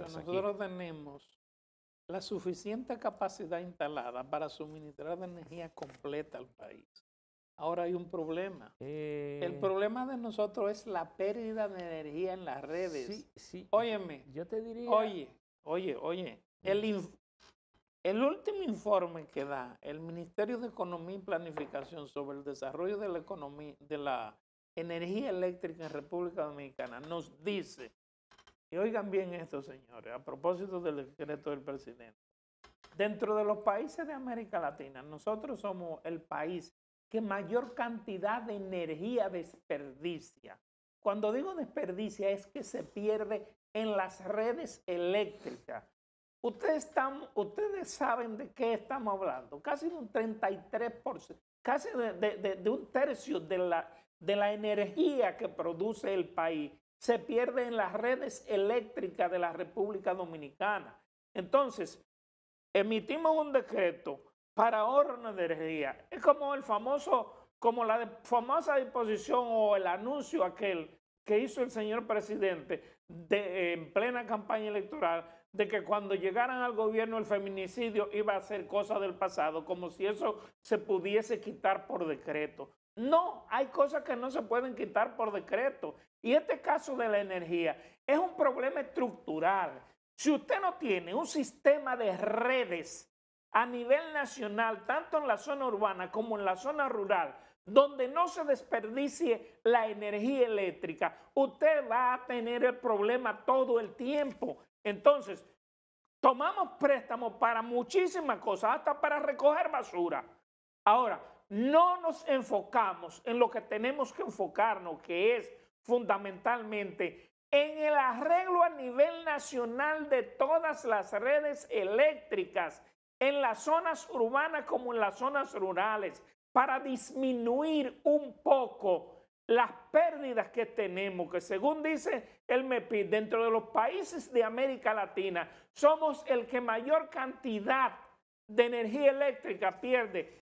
Nosotros tenemos la suficiente capacidad instalada para suministrar energía completa al país. Ahora hay un problema. El eh. problema de nosotros es la pérdida de energía en las redes. Sí, sí. Óyeme. Yo te diría. Oye, oye, oye. El, el último informe que da el Ministerio de Economía y Planificación sobre el desarrollo de la economía, de la energía eléctrica en República Dominicana, nos dice y oigan bien esto, señores, a propósito del decreto del presidente. Dentro de los países de América Latina, nosotros somos el país que mayor cantidad de energía desperdicia. Cuando digo desperdicia es que se pierde en las redes eléctricas. Ustedes, están, ustedes saben de qué estamos hablando. Casi de un 33%, casi de, un tercio de la, de la energía que produce el país se pierde en las redes eléctricas de la República Dominicana. Entonces, emitimos un decreto para ahorro de energía. Es como el famoso, como la famosa disposición o el anuncio aquel que hizo el señor presidente en plena campaña electoral de que cuando llegaran al gobierno el feminicidio iba a ser cosa del pasado, como si eso se pudiese quitar por decreto. No, hay cosas que no se pueden quitar por decreto y este caso de la energía es un problema estructural. Si usted no tiene un sistema de redes a nivel nacional, tanto en la zona urbana como en la zona rural, donde no se desperdicie la energía eléctrica, usted va a tener el problema todo el tiempo. Entonces, tomamos préstamos para muchísimas cosas, hasta para recoger basura. Ahora, no nos enfocamos en lo que tenemos que enfocarnos, que es fundamentalmente en el arreglo a nivel nacional de todas las redes eléctricas, en las zonas urbanas como en las zonas rurales, para disminuir un poco las pérdidas que tenemos, que según dice el MEPI, dentro de los países de América Latina, somos el que mayor cantidad de energía eléctrica pierde